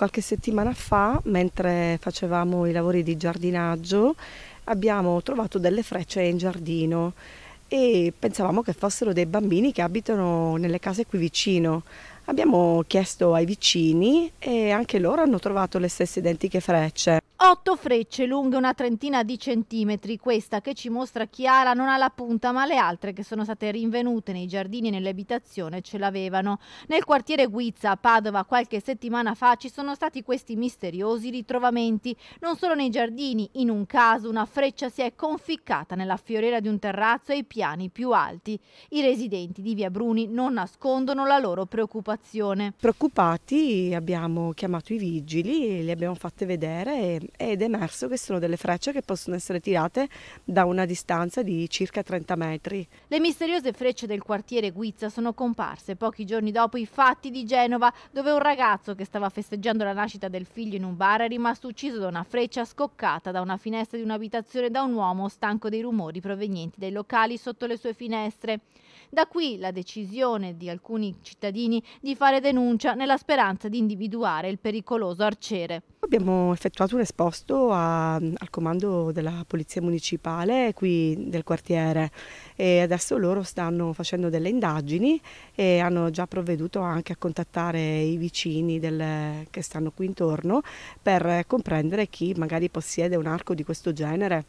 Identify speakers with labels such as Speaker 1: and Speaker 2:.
Speaker 1: qualche settimana fa, mentre facevamo i lavori di giardinaggio, abbiamo trovato delle frecce in giardino e pensavamo che fossero dei bambini che abitano nelle case qui vicino. Abbiamo chiesto ai vicini e anche loro hanno trovato le stesse identiche frecce.
Speaker 2: Otto frecce lunghe una trentina di centimetri, questa che ci mostra Chiara non ha la punta ma le altre che sono state rinvenute nei giardini e nell'abitazione ce l'avevano. Nel quartiere Guizza a Padova qualche settimana fa ci sono stati questi misteriosi ritrovamenti. Non solo nei giardini, in un caso una freccia si è conficcata nella fioriera di un terrazzo ai piani più alti. I residenti di Via Bruni non nascondono la loro preoccupazione situazione.
Speaker 1: Preoccupati abbiamo chiamato i vigili, li abbiamo fatti vedere ed è emerso che sono delle frecce che possono essere tirate da una distanza di circa 30 metri.
Speaker 2: Le misteriose frecce del quartiere Guizza sono comparse pochi giorni dopo i fatti di Genova dove un ragazzo che stava festeggiando la nascita del figlio in un bar è rimasto ucciso da una freccia scoccata da una finestra di un'abitazione da un uomo stanco dei rumori provenienti dai locali sotto le sue finestre. Da qui la decisione di alcuni cittadini di di fare denuncia nella speranza di individuare il pericoloso arciere.
Speaker 1: Abbiamo effettuato un esposto a, al comando della Polizia Municipale qui del quartiere e adesso loro stanno facendo delle indagini e hanno già provveduto anche a contattare i vicini del, che stanno qui intorno per comprendere chi magari possiede un arco di questo genere.